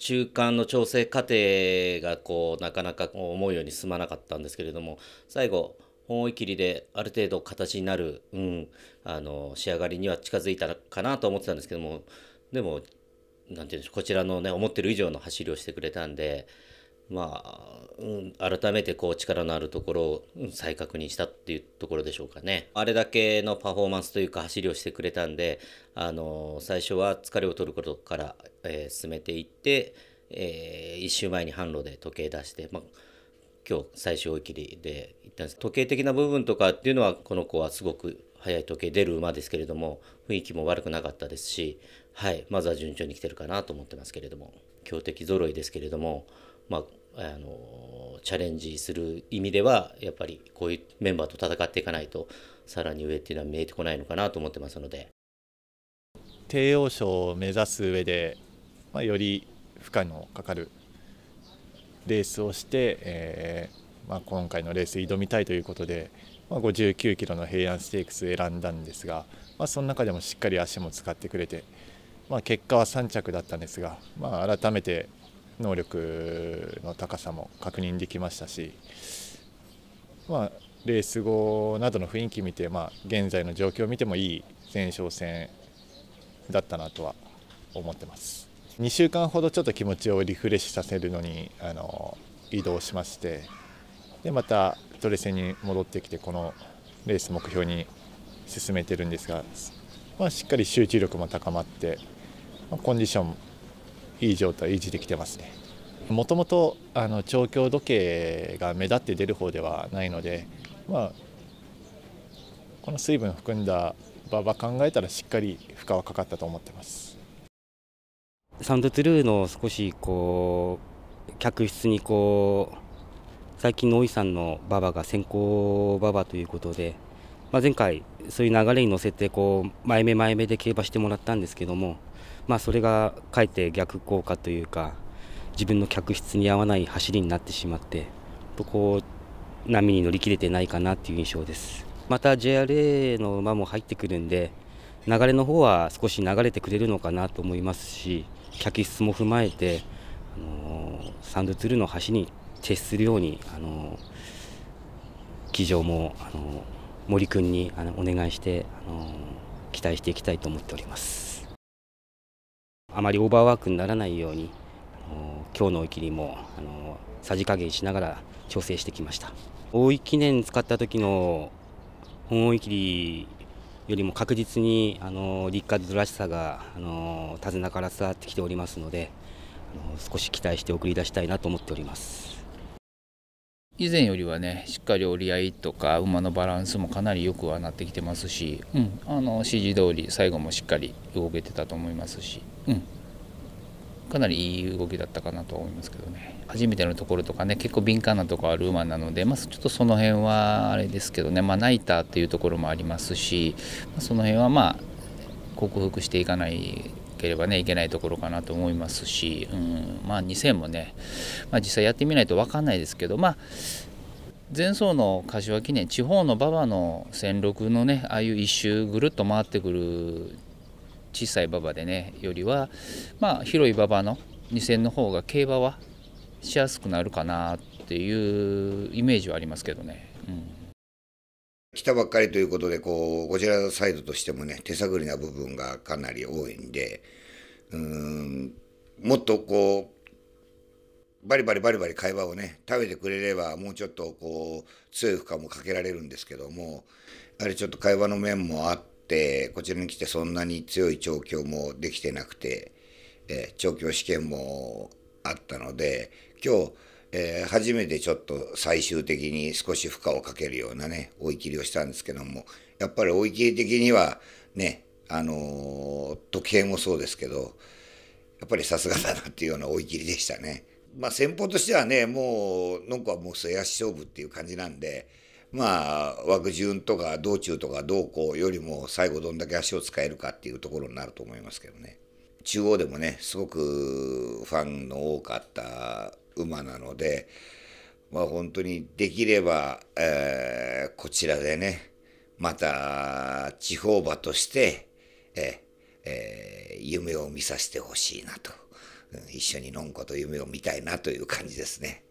中間の調整過程がこうなかなか思うように進まなかったんですけれども最後思い切りである程度形になる、うん、あの仕上がりには近づいたかなと思ってたんですけどもでも何て言うんでしょうこちらのね思ってる以上の走りをしてくれたんでまあ、うん、改めてこう力のあるところを再確認したっていうところでしょうかね。あれだけのパフォーマンスというか走りをしてくれたんで、あの最初は疲れを取ることから、えー、進めていって、えー、1周前に販路で時計出して、まあ、今日最終追い切りで行ったんです時計的な部分とかっていうのはこの子はすごく速い時計出る馬ですけれども雰囲気も悪くなかったですし、はい、まずは順調に来てるかなと思ってますけれども強敵揃いですけれども、まああのチャレンジする意味ではやっぱりこういうメンバーと戦っていかないとさらに上っていうのは見えてこないのかなと思ってますので帝王賞を目指す上で、まあ、より負荷のかかるレースをして、えーまあ、今回のレース挑みたいということで、まあ、59キロの平安ステークス選んだんですが、まあ、その中でもしっかり足も使ってくれて、まあ、結果は3着だったんですが、まあ、改めて能力の高さも確認できましたし、まあ、レース後などの雰囲気見て、まあ、現在の状況を見てもいい前哨戦だったなとは思ってます2週間ほどちょっと気持ちをリフレッシュさせるのにあの移動しましてでまたトレセに戻ってきてこのレース目標に進めてるんですが、まあ、しっかり集中力も高まって、まあ、コンディションいい状態維持できてますねもともと調教時計が目立って出る方ではないので、まあ、この水分含んだ馬場考えたらしっかり負荷はかかったと思ってますサンドトゥルーの少しこう客室にこう最近の大いさんの馬場が先行馬場ということで、まあ、前回そういう流れに乗せてこう前目前目で競馬してもらったんですけどもまあ、それがかえって逆効果というか自分の客室に合わない走りになってしまってこう波に乗り切れてないかなという印象ですまた JRA の馬も入ってくるんで流れの方は少し流れてくれるのかなと思いますし客室も踏まえて、あのー、サンドツールの橋に徹するように、あのー、騎乗も、あのー、森君にあのお願いして、あのー、期待していきたいと思っております。あまりオーバーワークにならないように今日の追いにもあのさじ加減しながら調整してきました大井記念使った時の本追い切りよりも確実にあの立ッカらしさがあの手綱から伝わってきておりますのであの少し期待して送り出したいなと思っております。以前よりはねしっかり折り合いとか馬のバランスもかなり良くはなってきてますし、うん、あの指示通り最後もしっかり動けてたと思いますし、うん、かなりいい動きだったかなと思いますけどね初めてのところとかね結構敏感なとこある馬なので、まあ、ちょっとその辺はあれですけどね、まあ、ナイターっていうところもありますしその辺はまあ克服していかないければねいけないところかなと思いますし、うん、まあ2000もね、まあ、実際やってみないと分かんないですけどまあ前走の柏記念地方の馬場の戦六のねああいう一周ぐるっと回ってくる小さい馬場でねよりはまあ広い馬場の2000の方が競馬はしやすくなるかなっていうイメージはありますけどね。うん来たばっかりということでこうこちらサイドとしてもね手探りな部分がかなり多いんでうんもっとこうバリバリバリバリ会話をね食べてくれればもうちょっとこう強い負荷もかけられるんですけどもやはりちょっと会話の面もあってこちらに来てそんなに強い調教もできてなくて、え調教試験もあったので今日えー、初めてちょっと最終的に少し負荷をかけるようなね追い切りをしたんですけどもやっぱり追い切り的にはねあのー、時計もそうですけどやっぱりさすがだなっていうような追い切りでしたね。まあ、先方としてはねもうのんこはもう末足勝負っていう感じなんでまあ枠順とか道中とかどうこうよりも最後どんだけ足を使えるかっていうところになると思いますけどね。中央でもねすごくファンの多かった馬なので、まあ、本当にできれば、えー、こちらでねまた地方馬として、ええー、夢を見させてほしいなと、うん、一緒にのんこと夢を見たいなという感じですね。